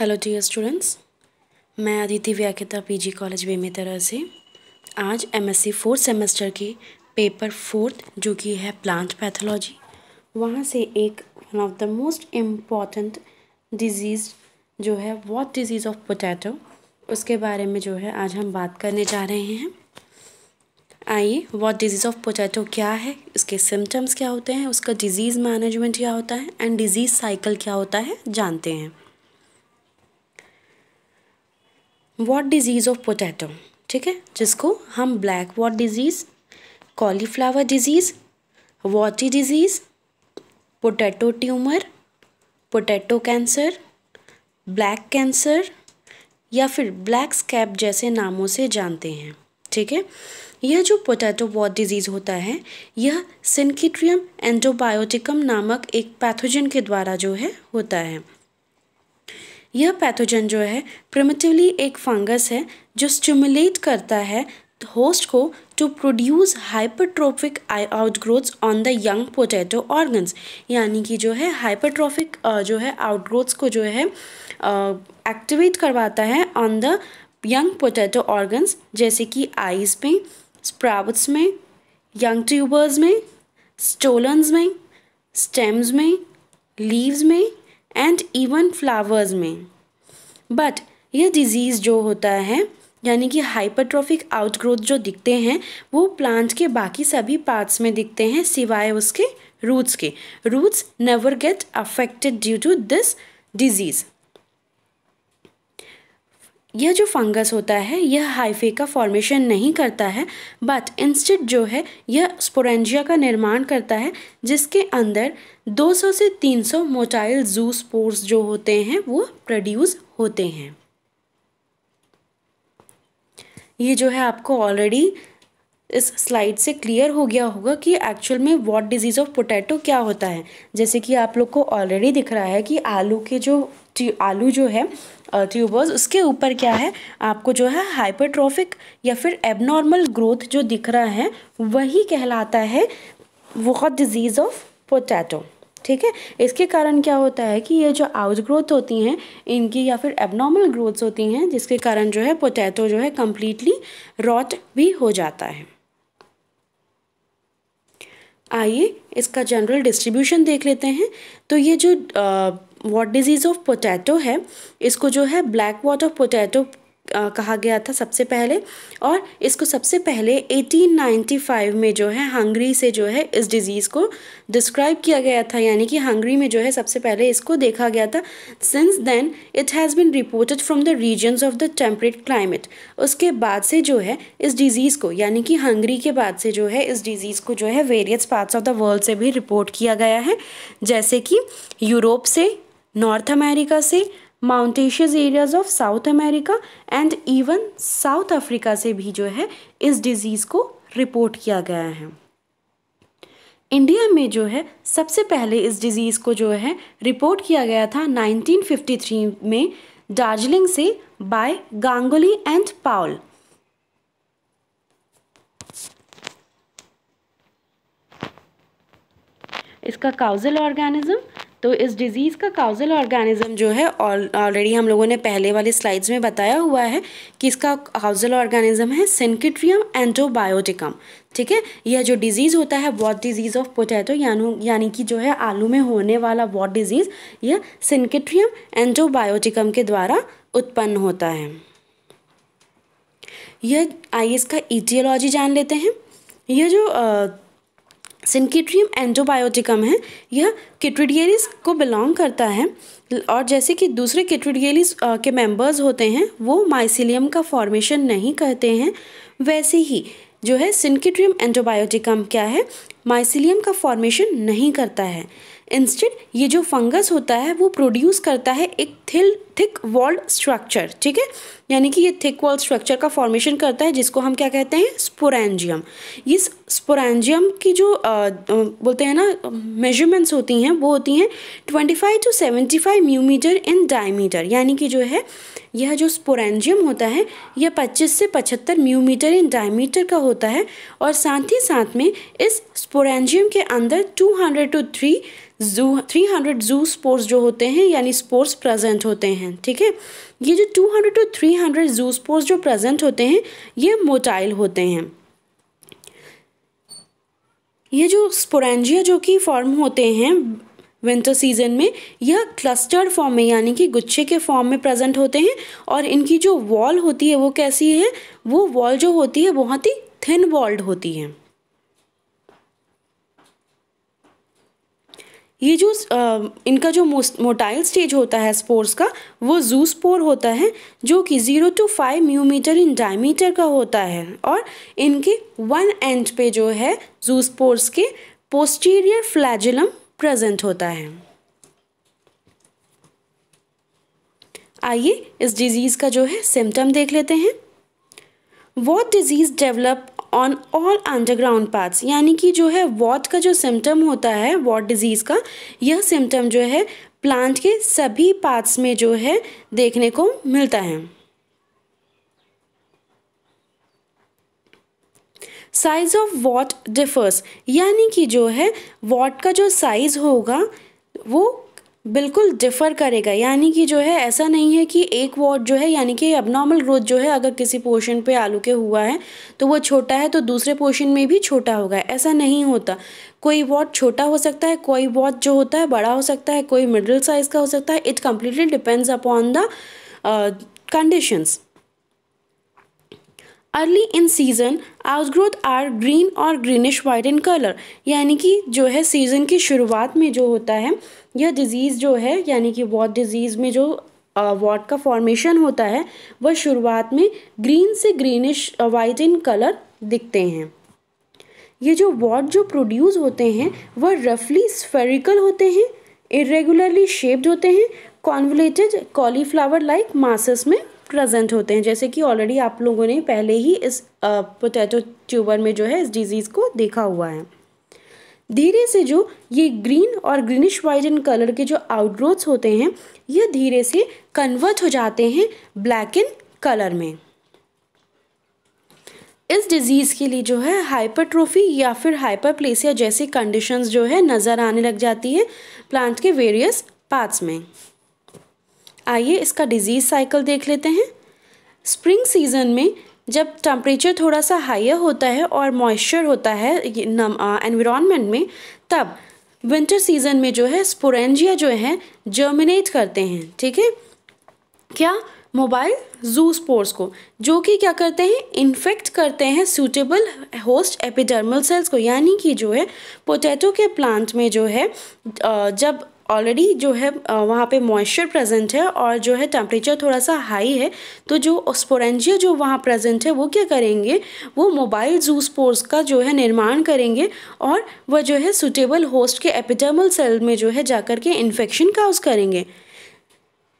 hello dear students मैं Aditi P PG college Bemetara से आज एमएससी फोर्थ सेमेस्टर की पेपर फोर्थ जो कि है प्लांट पैथोलॉजी वहाँ से एक one of the most important disease जो है वॉट डिजीज़ ऑफ पोटैटो उसके बारे में जो है आज हम बात करने जा रहे हैं आइए वॉट डिजीज़ ऑफ पोटैटो क्या है उसके सिम्टम्स क्या होते हैं उसका डिजीज़ मैनेजमेंट क्या होता है एंड डिजीज़ साइकिल क्या होता है जानते हैं वॉट डिजीज़ ऑफ पोटैटो ठीक है जिसको हम black wart disease cauliflower disease warty disease potato tumour potato cancer black cancer या फिर ब्लैक स्कैप जैसे नामों से जानते हैं ठीक है यह जो पोटैटो वॉट डिजीज़ होता है यह सिंखिट्रियम एंडोबायोटिकम नामक एक पैथोजन के द्वारा जो है होता है यह पैथोजन जो है प्रमेटिवली एक फंगस है जो स्टिमुलेट करता है होस्ट को टू प्रोड्यूस हाइपरट्रोफिक आई outgrowths on the young potato organs यानी कि जो है हाइपरट्रोफिक जो है आउटग्रोथ्स को जो है एक्टिवेट करवाता है on the young potato organs जैसे कि आइज में स्प्राउट्स में यंग ट्यूबर्स में स्टोलन्स में स्टेम्स में लीव्स में एंड इवन फ्लावर्स में बट यह डिजीज़ जो होता है यानी कि हाइपरट्रॉफिक आउटग्रोथ जो दिखते हैं वो प्लांट के बाकी सभी पार्ट्स में दिखते हैं सिवाय उसके रूट्स के roots never get affected due to this disease यह जो फंगस होता है यह हाइफे का फॉर्मेशन नहीं करता है बट इंस्टेड जो है यह स्पोरेंजिया का निर्माण करता है जिसके अंदर 200 से 300 मोटाइल जू स्पोर्स जो होते हैं वो प्रोड्यूस होते हैं ये जो है आपको ऑलरेडी इस स्लाइड से क्लियर हो गया होगा कि एक्चुअल में वॉट डिजीज़ ऑफ पोटैटो क्या होता है जैसे कि आप लोग को ऑलरेडी दिख रहा है कि आलू के जो आलू जो है ट्यूबर्स उसके ऊपर क्या है आपको जो है हाइपरट्रॉफिक या फिर एबनॉर्मल ग्रोथ जो दिख रहा है वही कहलाता है बहुत डिजीज़ ऑफ पोटैटो ठीक है इसके कारण क्या होता है कि ये जो आउटग्रोथ होती हैं इनकी या फिर एबनॉर्मल ग्रोथ्स होती हैं जिसके कारण जो है पोटैटो जो है कम्प्लीटली रॉट भी हो जाता है आइए इसका जनरल डिस्ट्रीब्यूशन देख लेते हैं तो ये जो आ, वॉट डिजीज़ ऑफ पोटैटो है इसको जो है ब्लैक वॉट ऑफ पोटैटो कहा गया था सबसे पहले और इसको सबसे पहले 1895 में जो है हंगरी से जो है इस डिज़ीज़ को डिस्क्राइब किया गया था यानी कि हंगरी में जो है सबसे पहले इसको देखा गया था since then it has been reported from the regions of the temperate climate उसके बाद से जो है इस डिज़ीज़ को यानी कि हंगरी के बाद से जो है इस डिज़ीज़ को जो है various parts of the world से भी रिपोर्ट किया गया है जैसे कि यूरोप से नॉर्थ अमेरिका से mountainous areas of South America and even South Africa से भी जो है इस डिजीज़ को रिपोर्ट किया गया है इंडिया में जो है सबसे पहले इस डिज़ीज़ को जो है रिपोर्ट किया गया था 1953 में दार्जिलिंग से बाय गांगुली एंड पाउल इसका काउजल ऑर्गेनिज्म तो इस डिज़ीज़ का काउज़ल ऑर्गेनिज्म जो है ऑलरेडी हम लोगों ने पहले वाले स्लाइड्स में बताया हुआ है कि इसका काउज़ल ऑर्गेनिज़म है सिंकिट्रियम एंटोबायोटिकम ठीक है यह जो डिज़ीज़ होता है वॉट डिज़ीज़ ऑफ पोटैटो यानी यानी कि जो है आलू में होने वाला वॉट डिज़ीज़ यह सिंकिट्रियम एंटोबायोटिकम के द्वारा उत्पन्न होता है यह आइए इसका ईटियोलॉजी जान लेते हैं यह जो आ, सिंकेट्रियम एंजोबायोटिकम है यह किट्रिडियलिस को बिलोंग करता है और जैसे कि दूसरे किट्रिडियलिस के मेंबर्स होते हैं वो माइसिलियम का फॉर्मेशन नहीं कहते हैं वैसे ही जो है सिंकेट्रियम एंजोबायोटिकम क्या है माइसिलियम का फॉर्मेशन नहीं करता है इंस्टेड ये जो फंगस होता है वो प्रोड्यूस करता है एक थिल थिक वॉल्ड स्ट्रक्चर ठीक है यानी कि ये थिक वॉल्ड स्ट्रक्चर का फॉर्मेशन करता है जिसको हम क्या कहते हैं स्पोरेंजियम इस स्पोरेंजियम की जो आ, बोलते हैं ना मेजरमेंट्स होती हैं वो होती हैं twenty five to seventy five mu metre in diameter यानी कि जो है यह जो स्पोरेंजियम होता है यह पच्चीस से पचहत्तर म्यूमीटर इन डायमीटर का होता है और साथ ही साथ में इस स्पोरेंजियम के अंदर two hundred to three zoo three hundred zoospores जो होते हैं यानी स्पोर्स प्रेजेंट होते हैं हैं ठीक है ये जो 200 टू 300 जूसपोर्स जो प्रेजेंट होते हैं ये मोटाइल होते हैं ये जो स्पोरेंजिया जो कि फॉर्म होते हैं विंटर सीजन में यह क्लस्टर्ड फॉर्म में यानी कि गुच्छे के फॉर्म में प्रेजेंट होते हैं और इनकी जो वॉल होती है वो कैसी है वो वॉल जो होती है बहुत ही थिन वॉल्ड होती है ये जो इनका जो मोटाइल स्टेज होता है स्पोर्स का वो जू स्पोर होता है जो कि zero two five mu metre in diameter का होता है और इनके वन एंड पे जो है जू स्पोर्स के पोस्टीरियर फ्लैजुलम प्रेजेंट होता है आइए इस डिजीज़ का जो है सिम्टम देख लेते हैं wart disease develop on all underground parts यानी कि जो है वॉट का जो सिम्टम होता है वॉट डिजीज़ का यह सिम्टम जो है प्लांट के सभी पार्ट्स में जो है देखने को मिलता है साइज ऑफ वॉट डिफर्स यानी कि जो है वॉट का जो साइज़ होगा वो बिल्कुल डिफ़र करेगा यानी कि जो है ऐसा नहीं है कि एक वॉट जो है यानी कि अबनॉर्मल ग्रोथ जो है अगर किसी पोर्शन पे आलू के हुआ है तो वो छोटा है तो दूसरे पोर्शन में भी छोटा होगा ऐसा नहीं होता कोई वॉट छोटा हो सकता है कोई वॉट जो होता है बड़ा हो सकता है कोई मिडिल साइज़ का हो सकता है it completely depends upon the conditions early in season outgrowth are green और ग्रीनिश वाइट इन कलर यानी कि जो है सीज़न की शुरुआत में जो होता है यह डिज़ीज़ जो है यानी कि वॉट डिज़ीज़ में जो वॉट का फॉर्मेशन होता है वह शुरुआत में ग्रीन से ग्रीनिश वाइट इन कलर दिखते हैं ये जो वॉट जो प्रोड्यूस होते हैं वह रफली स्फेरिकल होते हैं इरेगुलरली शेप्ड होते हैं कॉन्वलेटेड कॉलीफ्लावर लाइक मासस में प्रेजेंट होते हैं जैसे कि ऑलरेडी आप लोगों ने पहले ही इस पोटैटो ट्यूबर में जो है इस डिज़ीज़ को देखा हुआ है धीरे से जो ये ग्रीन और ग्रीनिश वाइट इन कलर के जो आउटग्रोथ्स होते हैं ये धीरे से कन्वर्ट हो जाते हैं ब्लैक इन कलर में इस डिज़ीज़ के लिए जो है हाइपरट्रोफी या फिर हाइपरप्लेसिया जैसी कंडीशंस जो है नज़र आने लग जाती है प्लांट के वेरियस पार्ट्स में आइए इसका डिजीज़ साइकिल देख लेते हैं स्प्रिंग सीज़न में जब टेम्परेचर थोड़ा सा हाइयर होता है और मॉइस्चर होता है एनवायरनमेंट में तब विंटर सीज़न में जो है स्पोरेंजिया जो है जर्मिनेट करते हैं ठीक है क्या मोबाइल जू स्पोर्स को जो कि क्या करते हैं इन्फेक्ट करते हैं सूटेबल होस्ट एपिडर्मल सेल्स को यानी कि जो है पोटैटो के प्लांट में जो है जब ऑलरेडी जो है वहाँ पे मॉइस्चर प्रेजेंट है और जो है टेम्परेचर थोड़ा सा हाई है तो जो स्पोरेंजिया जो वहाँ प्रेजेंट है वो क्या करेंगे वो मोबाइल जू स्पोर्स का जो है निर्माण करेंगे और वह जो है सुटेबल होस्ट के एपिडर्मल सेल में जो है जाकर के इन्फेक्शन काउज करेंगे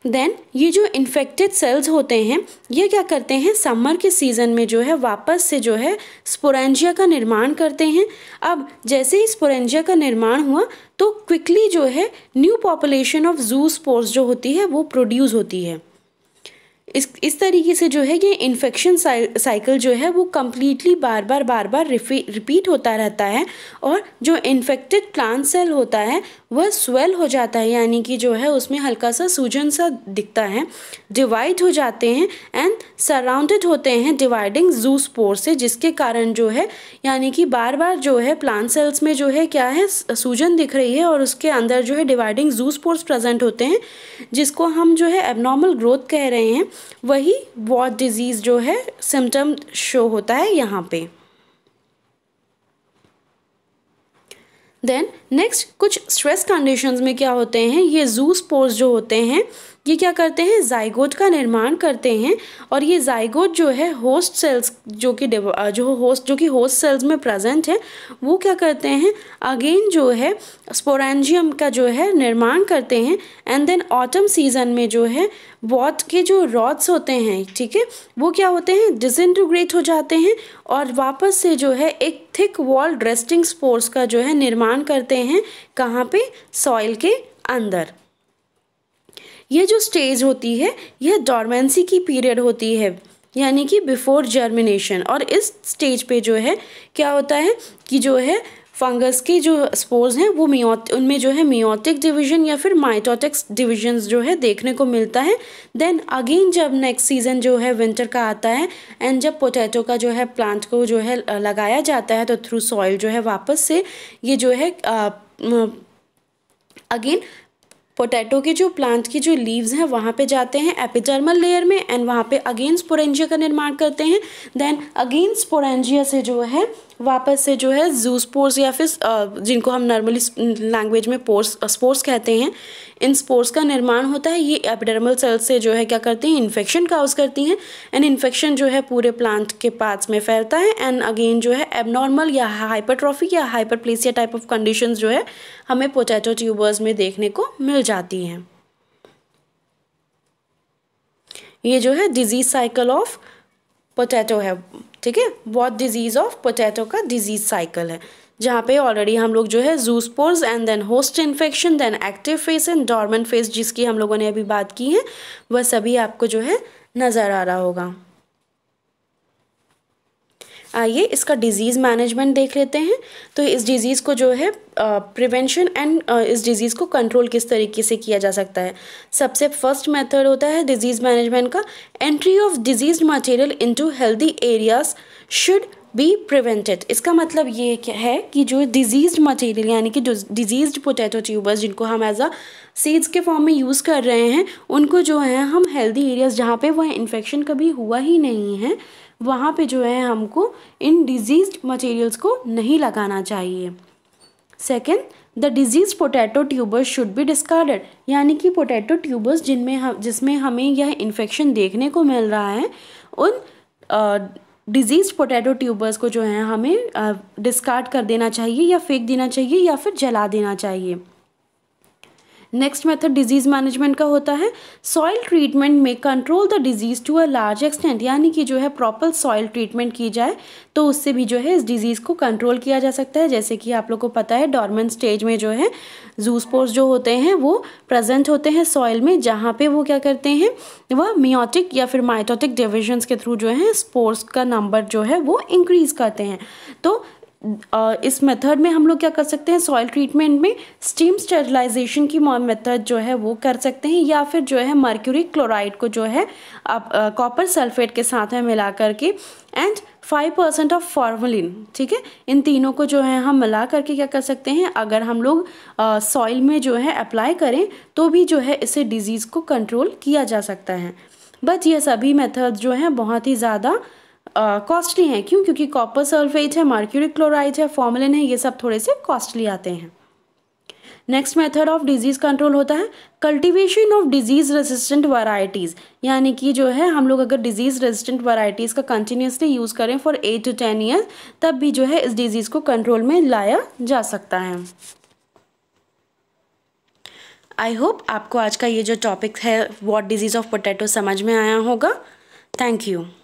देन ये जो इन्फेक्टेड सेल्स होते हैं ये क्या करते हैं समर के सीज़न में जो है वापस से जो है स्पोरेंजिया का निर्माण करते हैं अब जैसे ही स्पोरेंजिया का निर्माण हुआ तो क्विकली जो है new population of zoospores जो होती है वो प्रोड्यूस होती है इस इस तरीके से जो है ये इन्फेक्शन साइकिल जो है वो कम्प्लीटली बार बार बार बार रिपीट होता रहता है और जो इन्फेक्टेड प्लांट सेल होता है वह स्वेल हो जाता है यानी कि जो है उसमें हल्का सा सूजन सा दिखता है डिवाइड हो जाते हैं एंड सराउंडेड होते हैं डिवाइडिंग जू स्पोर से जिसके कारण जो है यानी कि बार बार जो है प्लांट सेल्स में जो है क्या है सूजन दिख रही है और उसके अंदर जो है डिवाइडिंग जू स्पोर्स प्रजेंट होते हैं जिसको हम जो है एबनॉर्मल ग्रोथ कह रहे हैं वही वॉट डिज़ीज़ जो है सिम्टम शो होता है यहाँ पे देन नेक्स्ट कुछ स्ट्रेस कंडीशंस में क्या होते हैं ये जू स्पोर्स जो होते हैं ये क्या करते हैं जाइगोट का निर्माण करते हैं और ये जाइगोट जो है होस्ट सेल्स जो कि जो होस्ट जो कि होस्ट सेल्स में प्रेजेंट है वो क्या करते हैं अगेन जो है स्पोरेंजियम का जो है निर्माण करते हैं एंड देन ऑटम सीजन में जो है बॉट के जो रॉड्स होते हैं ठीक है वो क्या होते हैं डिसइंटीग्रेट हो जाते हैं और वापस से जो है एक थिक वॉल ड्रेस्टिंग स्पोर्स का जो है निर्माण करते हैं कहाँ पे सॉइल के अंदर ये जो स्टेज होती है यह डॉर्मेंसी की पीरियड होती है यानी कि बिफोर जर्मिनेशन और इस स्टेज पे जो है क्या होता है कि जो है फंगस के जो स्पोर्स हैं वो मियोट उनमें जो है मियोटिक डिवीजन या फिर माइटोटिक्स डिवीजन जो है देखने को मिलता है देन अगेन जब नेक्स्ट सीजन जो है विंटर का आता है एंड जब पोटैटो का जो है प्लांट को जो है लगाया जाता है तो थ्रू सॉइल जो है वापस से ये जो है अगेन पोटैटो के जो प्लांट की जो लीव्स हैं वहाँ पे जाते हैं एपिडर्मल लेयर में एंड वहाँ पे अगेन स्पोरेंजिया का निर्माण करते हैं देन अगेन स्पोरेंजिया से जो है वापस से जो है जू स्पोर्स या फिर जिनको हम नॉर्मली लैंग्वेज में पोर्स स्पोर्स कहते हैं इन स्पोर्ट्स का निर्माण होता है ये एपिडर्मल सेल्स से जो है क्या करती हैं इन्फेक्शन काउज करती हैं एंड इन्फेक्शन जो है पूरे प्लांट के पार्ट्स में फैलता है एंड अगेन जो है एबनॉर्मल या हाइपरट्रॉफी या हाइपरप्लेसिया टाइप ऑफ कंडीशन जो है हमें पोटैटो ट्यूबर्स में देखने को मिल जाती हैं ये जो है डिजीज साइकिल ऑफ पोटैटो है ठीक है बहुत डिजीज़ ऑफ पोटैटो का डिजीज़ साइकिल है जहाँ पे ऑलरेडी हम लोग जो है zoospores and then host infection then active phase and dormant phase जिसकी हम लोगों ने अभी बात की है वह सभी आपको जो है नज़र आ रहा होगा आइए इसका डिज़ीज़ मैनेजमेंट देख लेते हैं तो इस डिज़ीज़ को जो है प्रिवेंशन uh, एंड uh, इस डिज़ीज़ को कंट्रोल किस तरीके से किया जा सकता है सबसे फर्स्ट मेथड होता है डिज़ीज़ मैनेजमेंट का entry of disease material into healthy areas should be prevented इसका मतलब ये है कि जो डिजीज मटेरियल यानी कि जो डिजीज पोटैटो ट्यूबर्स जिनको हम एज अ सीड्स के फॉर्म में यूज़ कर रहे हैं उनको जो है हम हेल्दी एरियाज़ जहाँ पे वह इन्फेक्शन कभी हुआ ही नहीं है वहाँ पे जो है हमको इन डिजीज मटेरियल्स को नहीं लगाना चाहिए second the disease potato tubers should be discarded यानी कि पोटैटो ट्यूबर्स जिनमें हम जिसमें हमें यह इन्फेक्शन देखने को मिल रहा है उन डिजीज पोटैटो ट्यूबर्स को जो है हमें डिस्कार्ड कर देना चाहिए या फेंक देना चाहिए या फिर जला देना चाहिए नेक्स्ट मेथड डिजीज़ मैनेजमेंट का होता है सॉइल ट्रीटमेंट में control the disease to a large extent यानी कि जो है प्रॉपर सॉइल ट्रीटमेंट की जाए तो उससे भी जो है इस डिजीज़ को कंट्रोल किया जा सकता है जैसे कि आप लोग को पता है डॉर्मेंट स्टेज में जो है जू स्पोर्स जो होते हैं वो प्रेजेंट होते हैं सॉइल में जहाँ पे वो क्या करते हैं वह मियोटिक या फिर माइटोटिक डिविजन्स के थ्रू जो है स्पोर्स का नंबर जो है वो इंक्रीज़ करते हैं तो इस मेथड में हम लोग क्या कर सकते हैं सॉइल ट्रीटमेंट में स्टीम स्टेरिलाइजेशन की मेथड जो है वो कर सकते हैं या फिर जो है मर्क्यूरी क्लोराइड को जो है आप कॉपर सल्फेट के साथ में मिला करके and five percent of formalin ठीक है इन तीनों को जो है हम मिला करके क्या कर सकते हैं अगर हम लोग सॉइल में जो है अप्लाई करें तो भी जो है इसे डिजीज़ को कंट्रोल किया जा सकता है बट ये सभी मेथड जो हैं बहुत ही ज़्यादा कॉस्टली हैं क्यों क्योंकि कॉपर सल्फेट है मार्क्यूरिक क्लोराइड है फॉर्मलिन है ये सब थोड़े से कॉस्टली आते हैं next method of disease control होता है cultivation of disease resistant varieties यानी कि जो है हम लोग अगर डिजीज़ रेजिस्टेंट वराइटीज़ का कंटिन्यूसली यूज़ करें for eight to ten years तब भी जो है इस डिजीज़ को कंट्रोल में लाया जा सकता है आई होप आपको आज का ये जो टॉपिक है वॉट डिजीज़ ऑफ पोटैटो समझ में आया होगा थैंक यू